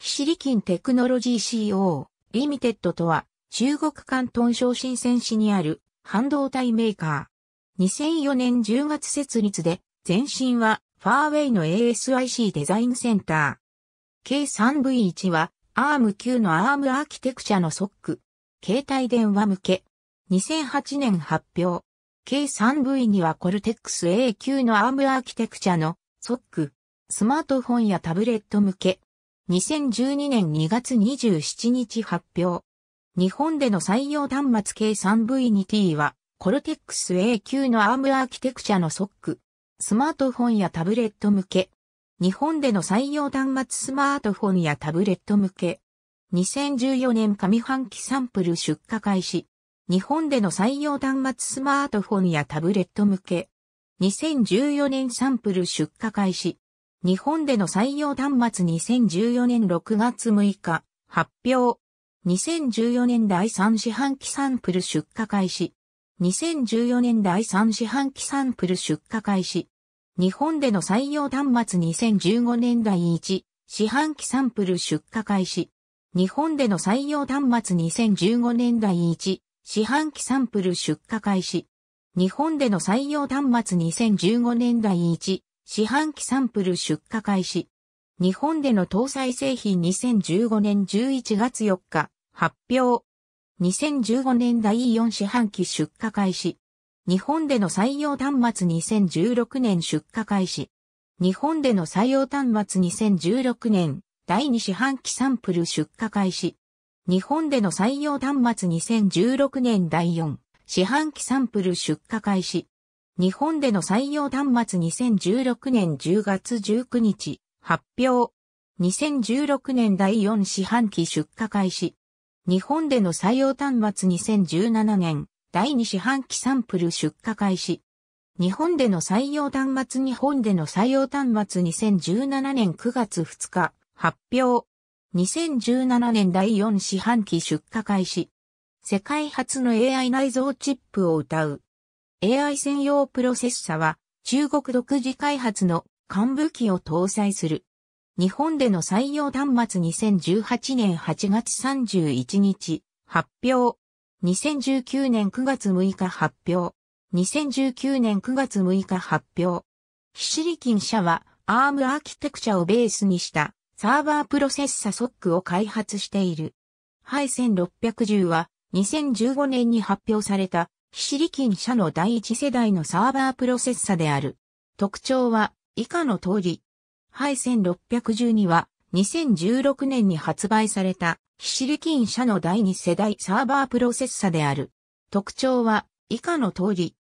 キシリキンテクノロジー CO、リミテッドとは、中国関東省新鮮市にある半導体メーカー。2004年10月設立で、前身はファーウェイの ASIC デザインセンター。K3V1 は ARM9 の ARM アーキテクチャのソック。携帯電話向け。2008年発表。K3V2 はコルテックス A9 の ARM アーキテクチャのソック。スマートフォンやタブレット向け。2012年2月27日発表。日本での採用端末計 3V2T は、コルテックス a 級の ARM アーキテクチャのソック。スマートフォンやタブレット向け。日本での採用端末スマートフォンやタブレット向け。2014年上半期サンプル出荷開始。日本での採用端末スマートフォンやタブレット向け。2014年サンプル出荷開始。日本での採用端末2014年6月6日、発表。2014年第3四半期サンプル出荷開始。2014年第3四半期サンプル出荷開始。日本での採用端末2015年第1四半期サンプル出荷開始。日本での採用端末2015年第1四半期サンプル出荷開始。日本での採用端末2015年第1四半期サンプル出荷開始。日本での搭載製品2015年11月4日発表。2015年第4四半期出荷開始。日本での採用端末2016年出荷開始。日本での採用端末2016年第2四半期サンプル出荷開始。日本での採用端末2016年第4四半期サンプル出荷開始。日本での採用端末2016年10月19日、発表。2016年第4四半期出荷開始。日本での採用端末2017年第2四半期サンプル出荷開始。日本での採用端末日本での採用端末2017年9月2日発表。2017年第4四半期出荷開始。世界初の AI 内蔵チップを歌う。AI 専用プロセッサは中国独自開発の幹部機を搭載する。日本での採用端末2018年8月31日発表。2019年9月6日発表。2019年9月6日発表。ヒシリキン社は ARM アーキテクチャをベースにしたサーバープロセッサソックを開発している。ハイ1610は2015年に発表されたキシリキン社の第一世代のサーバープロセッサである。特徴は以下の通り。ハイ1612は2016年に発売されたキシリキン社の第二世代サーバープロセッサである。特徴は以下の通り。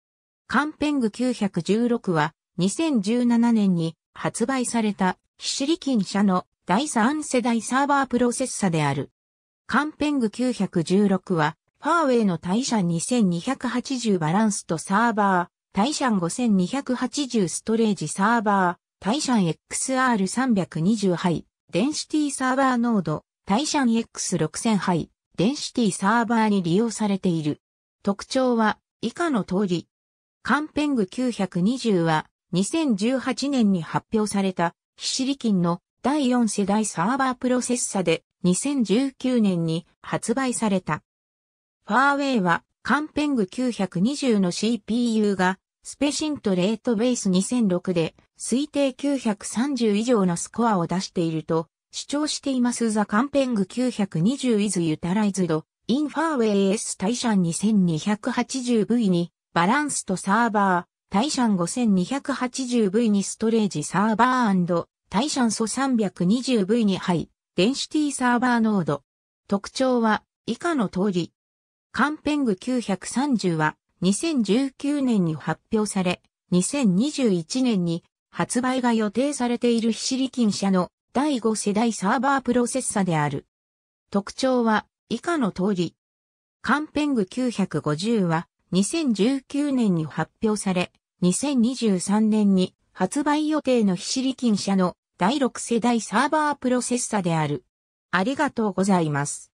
カンペング916は2017年に発売されたキシリキン社の第3世代サーバープロセッサである。カンペング916はファーウェイのタイシャン2280バランスとサーバー、タイシャン5280ストレージサーバー、タイシャン XR320 杯、デンシティサーバーノード、タイシャン X6000 杯、デンシティサーバーに利用されている。特徴は以下の通り。カンペング920は2018年に発表されたヒシリキンの第4世代サーバープロセッサで2019年に発売された。ファーウェイは、カンペング920の CPU が、スペシントレートベース2006で、推定930以上のスコアを出していると、主張していますザカンペング920 is utilized in f a i r w a s 対シャン 2280V にバランスとサーバー、対シャン 5280V にストレージサーバー対シャン素 320V にハイ、デンシティサーバーノード。特徴は以下の通り、カンペング930は2019年に発表され、2021年に発売が予定されているヒシリキン社の第5世代サーバープロセッサである。特徴は以下の通り。カンペング950は2019年に発表され、2023年に発売予定のヒシリキン社の第6世代サーバープロセッサである。ありがとうございます。